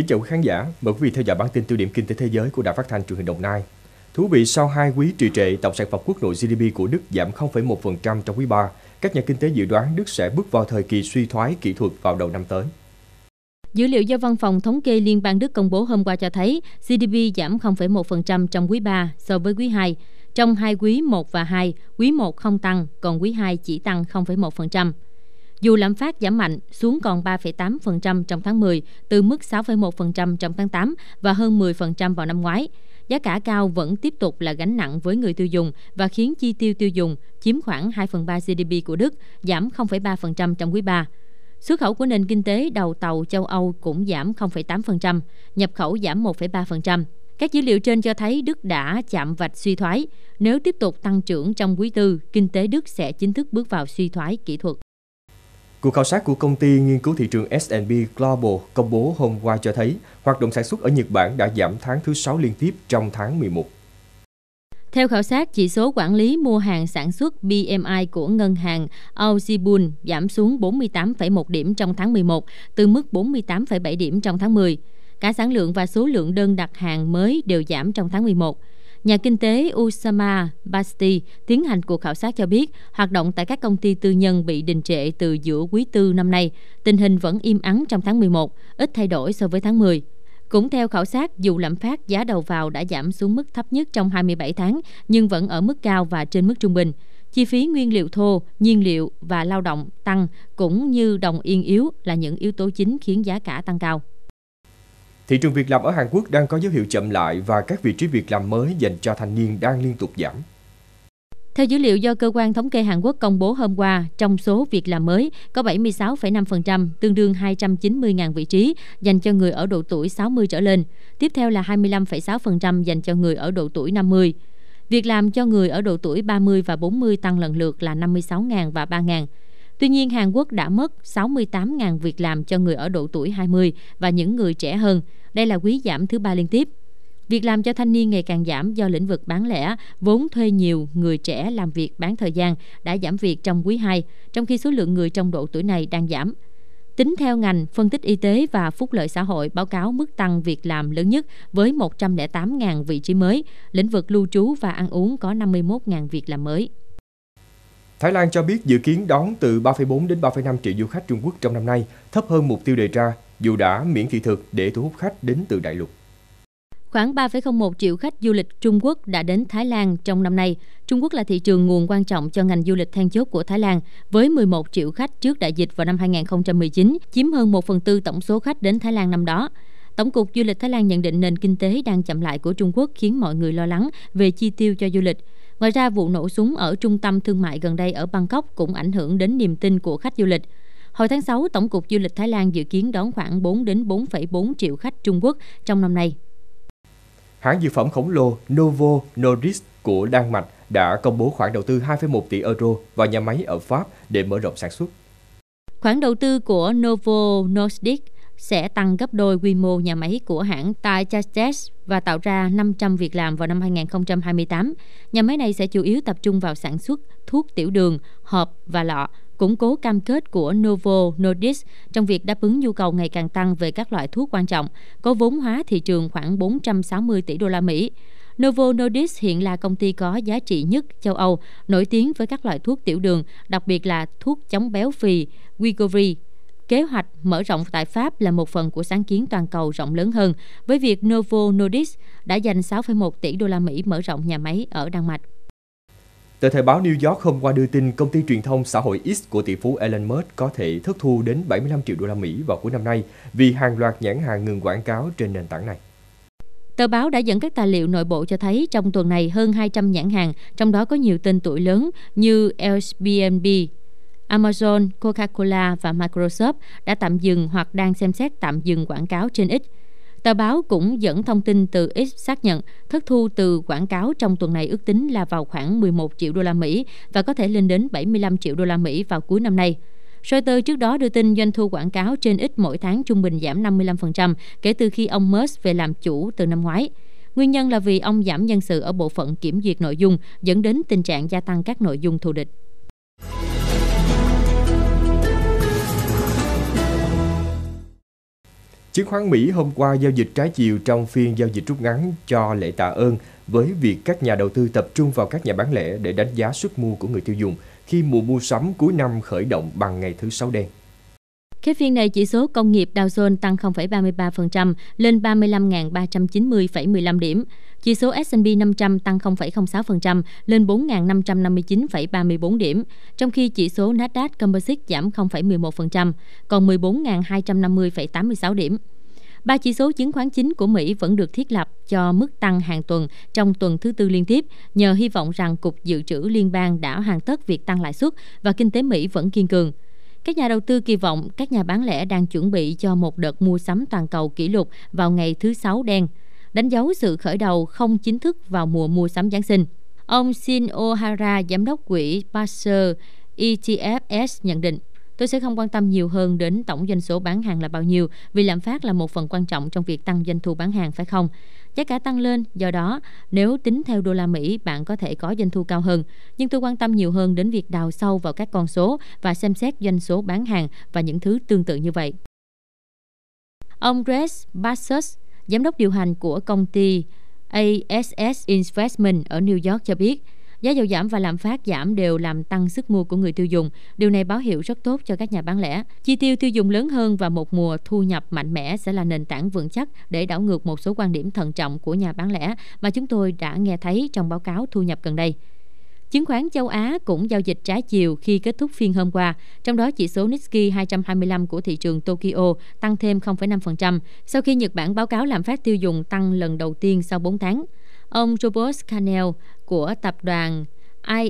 Kính chào quý khán giả, mời quý vị theo dõi bản tin tiêu điểm kinh tế thế giới của Đài Phát thanh Truyền hình Đồng Nai. Thú vị sau hai quý trì trệ, tổng sản phẩm quốc nội GDP của Đức giảm 0,1% trong quý 3. Các nhà kinh tế dự đoán Đức sẽ bước vào thời kỳ suy thoái kỹ thuật vào đầu năm tới. Dữ liệu do Văn phòng Thống kê Liên bang Đức công bố hôm qua cho thấy GDP giảm 0,1% trong quý 3 so với quý 2. Trong hai quý 1 và 2, quý 1 không tăng, còn quý 2 chỉ tăng 0,1% dù lạm phát giảm mạnh xuống còn 3,8% trong tháng 10 từ mức 6,1% trong tháng 8 và hơn 10% vào năm ngoái. Giá cả cao vẫn tiếp tục là gánh nặng với người tiêu dùng và khiến chi tiêu tiêu dùng chiếm khoảng 2 phần 3 GDP của Đức, giảm 0,3% trong quý 3. Xuất khẩu của nền kinh tế đầu tàu châu Âu cũng giảm 0,8%, nhập khẩu giảm 1,3%. Các dữ liệu trên cho thấy Đức đã chạm vạch suy thoái. Nếu tiếp tục tăng trưởng trong quý tư, kinh tế Đức sẽ chính thức bước vào suy thoái kỹ thuật. Cuộc khảo sát của công ty nghiên cứu thị trường S&P Global công bố hôm qua cho thấy hoạt động sản xuất ở Nhật Bản đã giảm tháng thứ 6 liên tiếp trong tháng 11. Theo khảo sát, chỉ số quản lý mua hàng sản xuất BMI của ngân hàng Aosibun giảm xuống 48,1 điểm trong tháng 11, từ mức 48,7 điểm trong tháng 10. Cả sản lượng và số lượng đơn đặt hàng mới đều giảm trong tháng 11. Nhà kinh tế Usama Basti tiến hành cuộc khảo sát cho biết hoạt động tại các công ty tư nhân bị đình trệ từ giữa quý tư năm nay. Tình hình vẫn im ắng trong tháng 11, ít thay đổi so với tháng 10. Cũng theo khảo sát, dù lạm phát giá đầu vào đã giảm xuống mức thấp nhất trong 27 tháng, nhưng vẫn ở mức cao và trên mức trung bình. Chi phí nguyên liệu thô, nhiên liệu và lao động tăng cũng như đồng yên yếu là những yếu tố chính khiến giá cả tăng cao. Thị trường việc làm ở Hàn Quốc đang có dấu hiệu chậm lại và các vị trí việc làm mới dành cho thanh niên đang liên tục giảm. Theo dữ liệu do Cơ quan Thống kê Hàn Quốc công bố hôm qua, trong số việc làm mới có 76,5%, tương đương 290.000 vị trí dành cho người ở độ tuổi 60 trở lên. Tiếp theo là 25,6% dành cho người ở độ tuổi 50. Việc làm cho người ở độ tuổi 30 và 40 tăng lần lượt là 56.000 và 3.000. Tuy nhiên, Hàn Quốc đã mất 68.000 việc làm cho người ở độ tuổi 20 và những người trẻ hơn – đây là quý giảm thứ ba liên tiếp. Việc làm cho thanh niên ngày càng giảm do lĩnh vực bán lẻ, vốn thuê nhiều người trẻ làm việc bán thời gian đã giảm việc trong quý 2, trong khi số lượng người trong độ tuổi này đang giảm. Tính theo ngành phân tích y tế và phúc lợi xã hội báo cáo mức tăng việc làm lớn nhất với 108.000 vị trí mới, lĩnh vực lưu trú và ăn uống có 51.000 việc làm mới. Thái Lan cho biết dự kiến đón từ 3,4 đến 3,5 triệu du khách Trung Quốc trong năm nay, thấp hơn mục tiêu đề ra dù đã miễn thị thực để thu hút khách đến từ đại lục. Khoảng 3,01 triệu khách du lịch Trung Quốc đã đến Thái Lan trong năm nay. Trung Quốc là thị trường nguồn quan trọng cho ngành du lịch then chốt của Thái Lan, với 11 triệu khách trước đại dịch vào năm 2019, chiếm hơn 1 phần tư tổng số khách đến Thái Lan năm đó. Tổng cục Du lịch Thái Lan nhận định nền kinh tế đang chậm lại của Trung Quốc khiến mọi người lo lắng về chi tiêu cho du lịch. Ngoài ra, vụ nổ súng ở trung tâm thương mại gần đây ở Bangkok cũng ảnh hưởng đến niềm tin của khách du lịch. Hồi tháng 6, Tổng cục Du lịch Thái Lan dự kiến đón khoảng 4 đến 4,4 triệu khách Trung Quốc trong năm nay. Hãng dược phẩm khổng lồ Novo Nordisk của Đan Mạch đã công bố khoản đầu tư 2,1 tỷ euro vào nhà máy ở Pháp để mở rộng sản xuất. Khoản đầu tư của Novo Nordisk sẽ tăng gấp đôi quy mô nhà máy của hãng tại Chastes và tạo ra 500 việc làm vào năm 2028. Nhà máy này sẽ chủ yếu tập trung vào sản xuất thuốc tiểu đường, hộp và lọ, củng cố cam kết của Novo Nordisk trong việc đáp ứng nhu cầu ngày càng tăng về các loại thuốc quan trọng, có vốn hóa thị trường khoảng 460 tỷ đô la Mỹ. Novo Nordisk hiện là công ty có giá trị nhất châu Âu, nổi tiếng với các loại thuốc tiểu đường, đặc biệt là thuốc chống béo phì Wegovy Kế hoạch mở rộng tại Pháp là một phần của sáng kiến toàn cầu rộng lớn hơn, với việc Novo Nordisk đã dành 6,1 tỷ đô la Mỹ mở rộng nhà máy ở Đan Mạch. Tờ Thời báo New York hôm qua đưa tin công ty truyền thông xã hội X của tỷ phú Elon Musk có thể thất thu đến 75 triệu đô la Mỹ vào cuối năm nay vì hàng loạt nhãn hàng ngừng quảng cáo trên nền tảng này. Tờ báo đã dẫn các tài liệu nội bộ cho thấy trong tuần này hơn 200 nhãn hàng, trong đó có nhiều tên tuổi lớn như Airbnb, Amazon, Coca-Cola và Microsoft đã tạm dừng hoặc đang xem xét tạm dừng quảng cáo trên X. Tờ báo cũng dẫn thông tin từ X xác nhận thất thu từ quảng cáo trong tuần này ước tính là vào khoảng 11 triệu đô la Mỹ và có thể lên đến 75 triệu đô la Mỹ vào cuối năm nay. Reuters trước đó đưa tin doanh thu quảng cáo trên X mỗi tháng trung bình giảm 55% kể từ khi ông Musk về làm chủ từ năm ngoái. Nguyên nhân là vì ông giảm nhân sự ở bộ phận kiểm duyệt nội dung dẫn đến tình trạng gia tăng các nội dung thù địch. Chứng khoán Mỹ hôm qua giao dịch trái chiều trong phiên giao dịch rút ngắn cho lễ tạ ơn với việc các nhà đầu tư tập trung vào các nhà bán lẻ để đánh giá sức mua của người tiêu dùng khi mùa mua sắm cuối năm khởi động bằng ngày thứ sáu đen. Kết phiên này, chỉ số công nghiệp Dow Jones tăng 0,33% lên 35.390,15 điểm. Chỉ số S&P 500 tăng 0,06% lên 4.559,34 điểm, trong khi chỉ số Nasdaq Composite giảm 0,11%, còn 14.250,86 điểm. Ba chỉ số chứng khoán chính của Mỹ vẫn được thiết lập cho mức tăng hàng tuần trong tuần thứ tư liên tiếp nhờ hy vọng rằng Cục Dự trữ Liên bang đã hoàn tất việc tăng lãi suất và kinh tế Mỹ vẫn kiên cường. Các nhà đầu tư kỳ vọng các nhà bán lẻ đang chuẩn bị cho một đợt mua sắm toàn cầu kỷ lục vào ngày thứ Sáu đen, đánh dấu sự khởi đầu không chính thức vào mùa mua sắm Giáng sinh. Ông Shin Ohara, giám đốc quỹ Passer ETFS nhận định, Tôi sẽ không quan tâm nhiều hơn đến tổng doanh số bán hàng là bao nhiêu vì lạm phát là một phần quan trọng trong việc tăng doanh thu bán hàng phải không? giá cả tăng lên, do đó nếu tính theo đô la Mỹ bạn có thể có doanh thu cao hơn. Nhưng tôi quan tâm nhiều hơn đến việc đào sâu vào các con số và xem xét doanh số bán hàng và những thứ tương tự như vậy. Ông Greg Bassus, giám đốc điều hành của công ty ASS Investment ở New York cho biết, Giá dầu giảm và lạm phát giảm đều làm tăng sức mua của người tiêu dùng. Điều này báo hiệu rất tốt cho các nhà bán lẻ. Chi tiêu tiêu dùng lớn hơn và một mùa thu nhập mạnh mẽ sẽ là nền tảng vững chắc để đảo ngược một số quan điểm thận trọng của nhà bán lẻ mà chúng tôi đã nghe thấy trong báo cáo thu nhập gần đây. Chứng khoán châu Á cũng giao dịch trái chiều khi kết thúc phiên hôm qua, trong đó chỉ số Nikkei 225 của thị trường Tokyo tăng thêm 0,5% sau khi Nhật Bản báo cáo lạm phát tiêu dùng tăng lần đầu tiên sau 4 tháng. Ông Jobos Canel của tập đoàn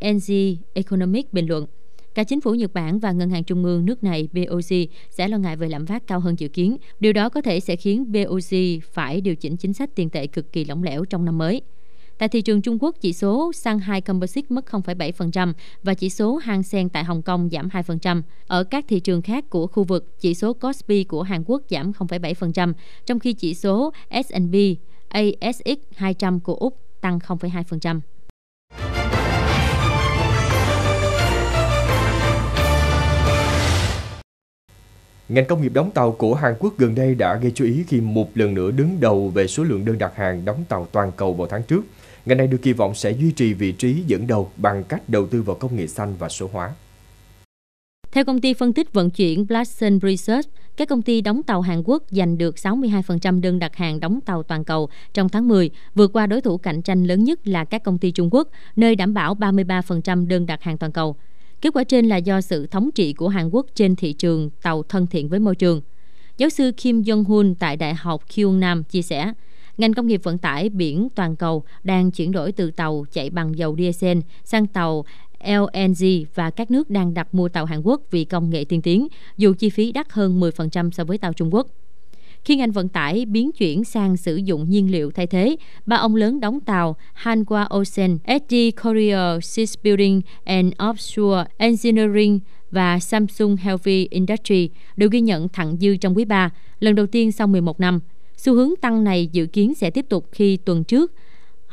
ING Economic bình luận, Cả chính phủ Nhật Bản và ngân hàng trung ương nước này BOJ sẽ lo ngại về lạm phát cao hơn dự kiến. Điều đó có thể sẽ khiến BOJ phải điều chỉnh chính sách tiền tệ cực kỳ lỏng lẻo trong năm mới. Tại thị trường Trung Quốc, chỉ số Shanghai Composite mất 0,7% và chỉ số Hang Seng tại Hồng Kông giảm 2%. Ở các thị trường khác của khu vực, chỉ số Kospi của Hàn Quốc giảm 0,7%, trong khi chỉ số S&P ASX 200 của Úc tăng 0,2%. Ngành công nghiệp đóng tàu của Hàn Quốc gần đây đã gây chú ý khi một lần nữa đứng đầu về số lượng đơn đặt hàng đóng tàu toàn cầu vào tháng trước. Ngành này được kỳ vọng sẽ duy trì vị trí dẫn đầu bằng cách đầu tư vào công nghệ xanh và số hóa. Theo công ty phân tích vận chuyển Blasen Research, các công ty đóng tàu Hàn Quốc giành được 62% đơn đặt hàng đóng tàu toàn cầu trong tháng 10, vượt qua đối thủ cạnh tranh lớn nhất là các công ty Trung Quốc, nơi đảm bảo 33% đơn đặt hàng toàn cầu. Kết quả trên là do sự thống trị của Hàn Quốc trên thị trường tàu thân thiện với môi trường. Giáo sư Kim Jong-hun tại Đại học Kyungnam chia sẻ, ngành công nghiệp vận tải biển toàn cầu đang chuyển đổi từ tàu chạy bằng dầu diesel sang tàu LNG và các nước đang đặt mua tàu Hàn Quốc vì công nghệ tiên tiến, dù chi phí đắt hơn 10% so với tàu Trung Quốc. Khi ngành vận tải biến chuyển sang sử dụng nhiên liệu thay thế, ba ông lớn đóng tàu Hanwha Ocean, SD Korea Shipbuilding and Offshore Engineering và Samsung Heavy Industry đều ghi nhận thẳng dư trong quý 3, lần đầu tiên sau 11 năm. Xu hướng tăng này dự kiến sẽ tiếp tục khi tuần trước,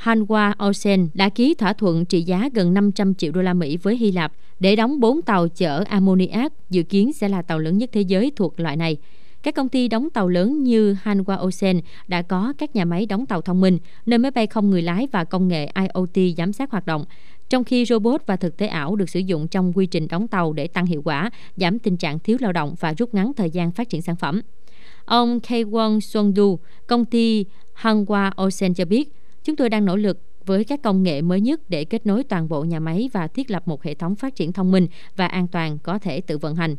Hanwha Ocean đã ký thỏa thuận trị giá gần 500 triệu đô la Mỹ với Hy Lạp để đóng 4 tàu chở ammoniac, dự kiến sẽ là tàu lớn nhất thế giới thuộc loại này. Các công ty đóng tàu lớn như Hanwha Ocean đã có các nhà máy đóng tàu thông minh, nơi máy bay không người lái và công nghệ IoT giám sát hoạt động, trong khi robot và thực tế ảo được sử dụng trong quy trình đóng tàu để tăng hiệu quả, giảm tình trạng thiếu lao động và rút ngắn thời gian phát triển sản phẩm. Ông K. Won Sung Du, công ty Hanwha Ocean cho biết, Chúng tôi đang nỗ lực với các công nghệ mới nhất để kết nối toàn bộ nhà máy và thiết lập một hệ thống phát triển thông minh và an toàn có thể tự vận hành.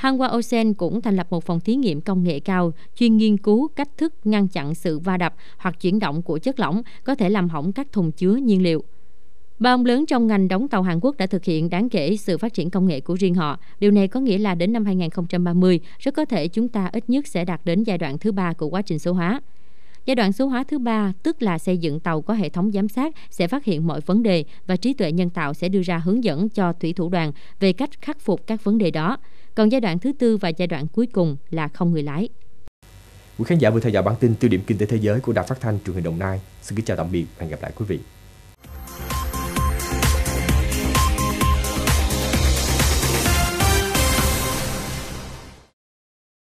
Hanwha Ocean cũng thành lập một phòng thí nghiệm công nghệ cao chuyên nghiên cứu cách thức ngăn chặn sự va đập hoặc chuyển động của chất lỏng có thể làm hỏng các thùng chứa nhiên liệu. Ba ông lớn trong ngành đóng tàu Hàn Quốc đã thực hiện đáng kể sự phát triển công nghệ của riêng họ. Điều này có nghĩa là đến năm 2030, rất có thể chúng ta ít nhất sẽ đạt đến giai đoạn thứ ba của quá trình số hóa. Giai đoạn số hóa thứ ba, tức là xây dựng tàu có hệ thống giám sát, sẽ phát hiện mọi vấn đề và trí tuệ nhân tạo sẽ đưa ra hướng dẫn cho thủy thủ đoàn về cách khắc phục các vấn đề đó. Còn giai đoạn thứ tư và giai đoạn cuối cùng là không người lái. Quý khán giả vừa theo dõi bản tin tiêu điểm kinh tế thế giới của Đài Phát thanh truyền hình Đồng Nai. Xin kính chào tạm biệt và hẹn gặp lại quý vị.